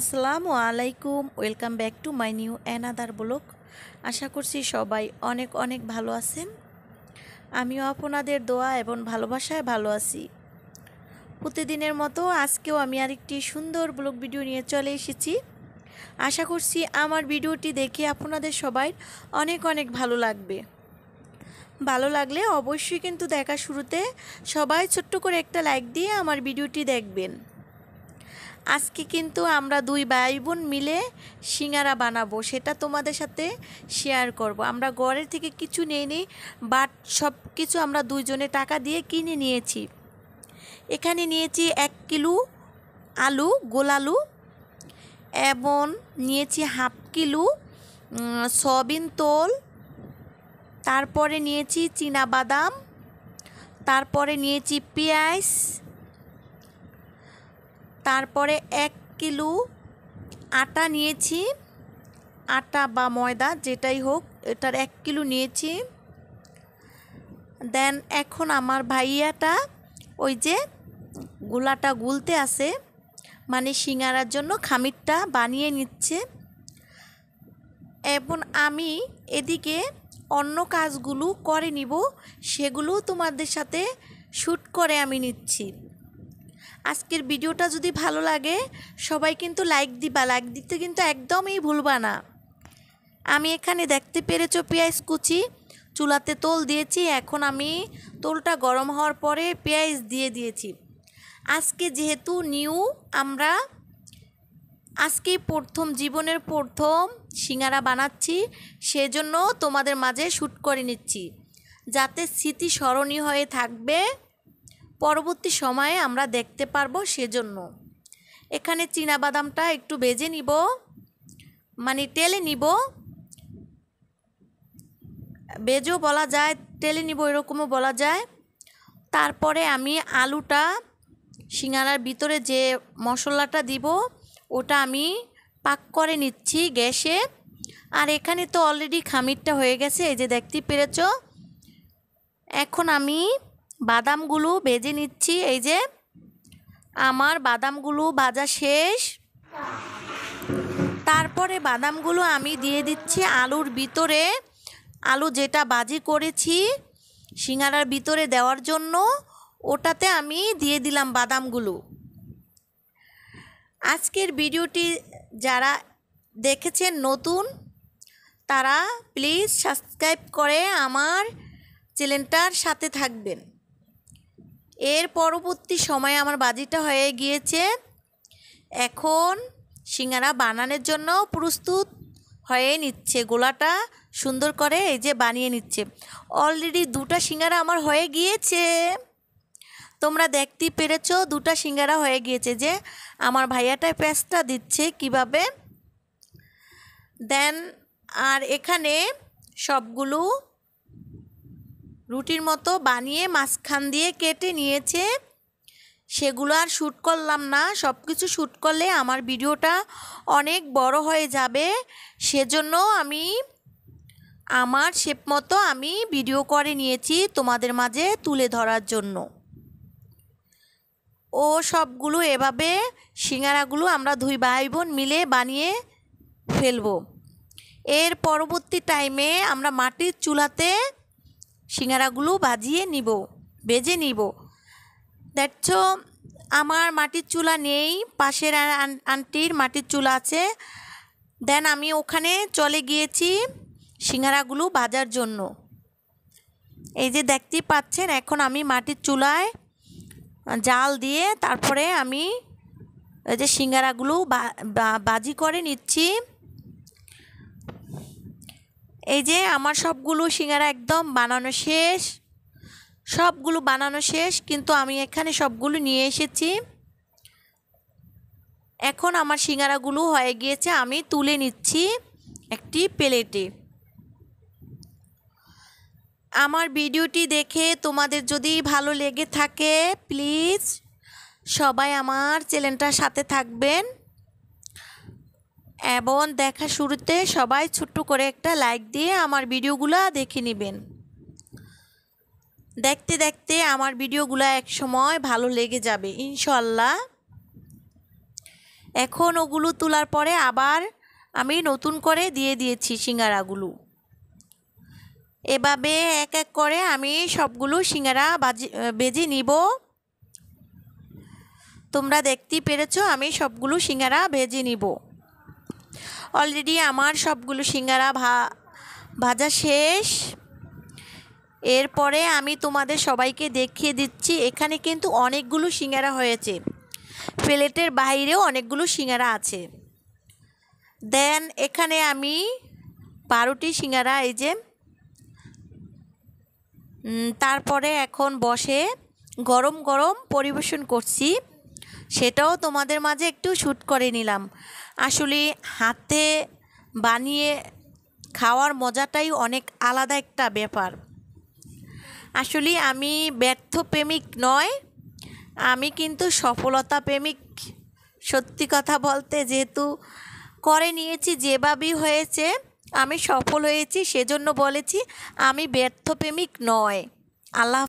আসসালামু আলাইকুম welcome back to my new another blog আশা করছি সবাই অনেক অনেক ভালো আছেন আমিও আপনাদের দোয়া এবং ভালোবাসায় ভালো আছি প্রতিদিনের মতো আজকেও আমি আরেকটি সুন্দর ব্লক ভিডিও নিয়ে চলে এসেছি আশা করছি আমার ভিডিওটি দেখে আপনাদের সবাই অনেক অনেক ভালো লাগবে ভালো লাগলে অবশ্যই কিন্তু দেখা শুরুতে সবাই ছোট্ট করে একটা লাইক দিয়ে আমার ভিডিওটি দেখবেন আজকে কিন্তু আমরা দুই ভাই বোন মিলে সিঙ্গারা বানাবো সেটা তোমাদের সাথে শেয়ার করব। আমরা গড়ের থেকে কিছু নি বাট সব কিছু আমরা দুইজনে টাকা দিয়ে কিনে নিয়েছি এখানে নিয়েছি এক কিলো আলু গোল আলু এবং নিয়েছি হাফ কিলো সবিন তোল তারপরে নিয়েছি বাদাম তারপরে নিয়েছি পেঁয়াজ তারপরে এক কিলো আটা নিয়েছি আটা বা ময়দা যেটাই হোক এটার এক কিলো নিয়েছি দেন এখন আমার ভাইয়াটা ওই যে গোলাটা গুলতে আছে মানে শিঙারার জন্য খামিরটা বানিয়ে নিচ্ছে এবং আমি এদিকে অন্য কাজগুলো করে নিব সেগুলো তোমাদের সাথে শ্যুট করে আমি নিচ্ছি আজকের ভিডিওটা যদি ভালো লাগে সবাই কিন্তু লাইক দিবা লাইক দিতে কিন্তু একদমই ভুলবা না আমি এখানে দেখতে পেরেছো পেঁয়াজ কুচি চুলাতে তোল দিয়েছি এখন আমি তোলটা গরম হওয়ার পরে পেঁয়াজ দিয়ে দিয়েছি আজকে যেহেতু নিউ আমরা আজকে প্রথম জীবনের প্রথম সিঙ্গারা বানাচ্ছি সেজন্য তোমাদের মাঝে শ্যুট করে নিচ্ছি যাতে স্মৃতি স্মরণীয় হয়ে থাকবে পরবর্তী সময়ে আমরা দেখতে পারবো সেজন্য এখানে বাদামটা একটু বেজে নিব মানে টেলে নিব বেজেও বলা যায় টেলে নিব এরকমও বলা যায় তারপরে আমি আলুটা সিঙ্গারার ভিতরে যে মশলাটা দিব ওটা আমি পাক করে নিচ্ছি গ্যাসে আর এখানে তো অলরেডি খামিরটা হয়ে গেছে এই যে দেখতে পেরেছ এখন আমি বাদামগুলো ভেজে নিচ্ছি এই যে আমার বাদামগুলো ভাজা শেষ তারপরে বাদামগুলো আমি দিয়ে দিচ্ছি আলুর ভিতরে আলু যেটা বাজি করেছি সিঙ্গারার ভিতরে দেওয়ার জন্য ওটাতে আমি দিয়ে দিলাম বাদামগুলো আজকের ভিডিওটি যারা দেখেছেন নতুন তারা প্লিজ সাবস্ক্রাইব করে আমার চ্যানেলটার সাথে থাকবেন এর পরবর্তী সময়ে আমার বাজিটা হয়ে গিয়েছে এখন সিঙ্গারা বানানোর জন্য প্রস্তুত হয়ে নিচ্ছে গোলাটা সুন্দর করে এই যে বানিয়ে নিচ্ছে অলরেডি দুটা সিঙ্গারা আমার হয়ে গিয়েছে তোমরা দেখতে পেরেছ দুটা সিঙ্গারা হয়ে গিয়েছে যে আমার ভাইয়াটা প্যাঁচটা দিচ্ছে কিভাবে দেন আর এখানে সবগুলো রুটির মতো বানিয়ে মাঝখান দিয়ে কেটে নিয়েছে সেগুলো আর শ্যুট করলাম না সব কিছু শ্যুট করলে আমার ভিডিওটা অনেক বড় হয়ে যাবে সেজন্য আমি আমার শেপ মতো আমি ভিডিও করে নিয়েছি তোমাদের মাঝে তুলে ধরার জন্য ও সবগুলো এভাবে সিঙ্গারাগুলো আমরা দুই ভাই বোন মিলে বানিয়ে ফেলব এর পরবর্তী টাইমে আমরা মাটির চুলাতে শিঙারাগুলো ভাজিয়ে নিব বেজে নিব দেখছ আমার মাটির চুলা নেই পাশের আন্টির মাটির চুলা আছে দেন আমি ওখানে চলে গিয়েছি সিঙারাগুলো বাজার জন্য এই যে দেখতে পাচ্ছেন এখন আমি মাটির চুলায় জাল দিয়ে তারপরে আমি এই যে সিঙ্গারাগুলো বাজি করে নিচ্ছি এই যে আমার সবগুলো সিঙ্গারা একদম বানানো শেষ সবগুলো বানানো শেষ কিন্তু আমি এখানে সবগুলো নিয়ে এসেছি এখন আমার সিঙ্গারাগুলো হয়ে গিয়েছে আমি তুলে নিচ্ছি একটি প্লেটে আমার ভিডিওটি দেখে তোমাদের যদি ভালো লেগে থাকে প্লিজ সবাই আমার চ্যানেলটার সাথে থাকবেন এবং দেখা শুরুতে সবাই ছোট্ট করে একটা লাইক দিয়ে আমার ভিডিওগুলো দেখে নেবেন দেখতে দেখতে আমার ভিডিওগুলো এক সময় ভালো লেগে যাবে ইনশাল্লাহ এখন ওগুলো তোলার পরে আবার আমি নতুন করে দিয়ে দিয়েছি সিঙ্গারাগুলো এভাবে এক এক করে আমি সবগুলো সিঙ্গারা বাজি বেজে নিব তোমরা দেখতে পেরেছ আমি সবগুলো সিঙ্গারা ভেজে নিব অলরেডি আমার সবগুলো সিঙ্গারা ভা ভাজা শেষ এরপরে আমি তোমাদের সবাইকে দেখিয়ে দিচ্ছি এখানে কিন্তু অনেকগুলো সিঙ্গারা হয়েছে প্লেটের বাইরেও অনেকগুলো সিঙ্গারা আছে দেন এখানে আমি বারোটি সিঙ্গারা এই যে তারপরে এখন বসে গরম গরম পরিবেশন করছি সেটাও তোমাদের মাঝে একটু শ্যুট করে নিলাম আসলে হাতে বানিয়ে খাওয়ার মজাটাই অনেক আলাদা একটা ব্যাপার আসলে আমি ব্যর্থ প্রেমিক নয় আমি কিন্তু সফলতা প্রেমিক সত্যি কথা বলতে যেহেতু করে নিয়েছি যেভাবেই হয়েছে আমি সফল হয়েছি সেজন্য বলেছি আমি ব্যর্থ প্রেমিক নয় আল্লাহ